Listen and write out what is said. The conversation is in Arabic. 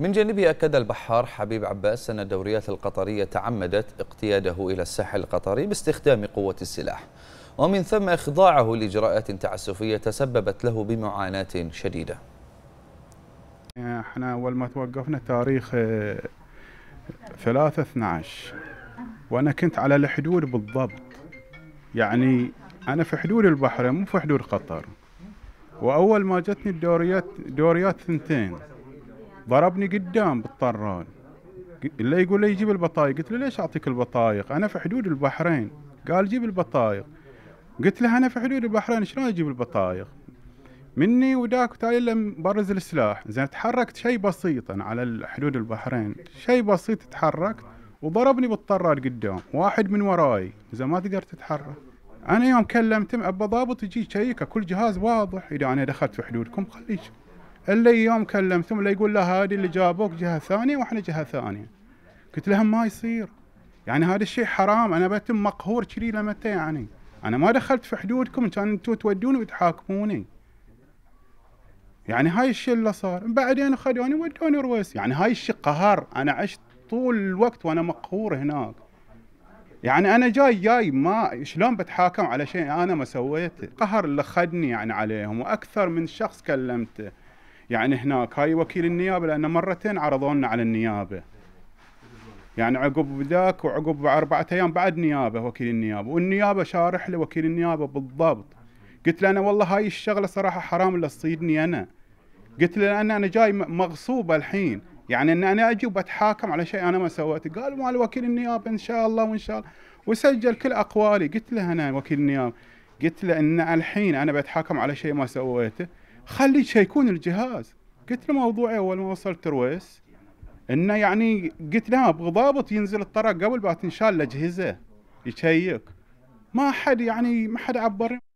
من جانبه أكد البحار حبيب عباس أن الدوريات القطرية تعمدت اقتياده إلى الساحل القطري باستخدام قوة السلاح ومن ثم إخضاعه لإجراءات تعسفية تسببت له بمعاناة شديدة احنا أول ما توقفنا تاريخ 3 آه، 12 وأنا كنت على الحدود بالضبط يعني أنا في حدود البحرين مو في حدود قطر وأول ما جتني الدوريات دوريات ثنتين ضربني قدام بالطران اللي يقول لي جيب البطايق قلت له ليش اعطيك البطايق انا في حدود البحرين قال جيب البطايق قلت له انا في حدود البحرين شلون اجيب البطايق مني وداك تالي لم برز السلاح زين تحركت شيء بسيط انا على حدود البحرين شيء بسيط تحركت وضربني بالطراد قدام واحد من وراي زين ما تقدر تتحرك انا يوم كلمت ابا ضابط يجي يشيكه كل جهاز واضح اذا انا دخلت في حدودكم خليك الا يوم كلمتهم لا يقول لا هذه اللي جابوك جهه ثانيه واحنا جهه ثانيه قلت لهم ما يصير يعني هذا الشيء حرام انا بتم مقهور كذي لمتى يعني انا ما دخلت في حدودكم كان انتم تودوني وتحاكموني يعني هاي الشيء اللي صار بعدين خذوني ودوني رويس يعني هاي الشيء قهر انا عشت طول الوقت وانا مقهور هناك يعني انا جاي جاي ما شلون بتحاكم على شيء انا ما سويته قهر اللي خدني يعني عليهم واكثر من شخص كلمته يعني هناك هاي وكيل النيابه لان مرتين عرضونا على النيابه يعني عقب ذاك وعقب أربعة أيام بعد نيابة وكيل النيابة والنيابة شارح لوكيل النيابة بالضبط قلت له أنا والله هاي الشغلة صراحة حرام اللي تصيدني أنا قلت له أنا أنا جاي مغصوب الحين يعني أن أنا أجي وبتحاكم على شيء أنا ما سويته قال مال وكيل النيابة إن شاء الله وإن شاء الله وسجل كل أقوالي قلت له أنا وكيل النيابة قلت له أن الحين أنا بتحاكم على شيء ما سويته خلي يكون الجهاز قلت له موضوعي اول ما وصلت رويس انه يعني قلت له ابغى نعم، ضابط ينزل الطرق قبل بعد ان شاء الاجهزه يشيك ما حد يعني ما حد عبر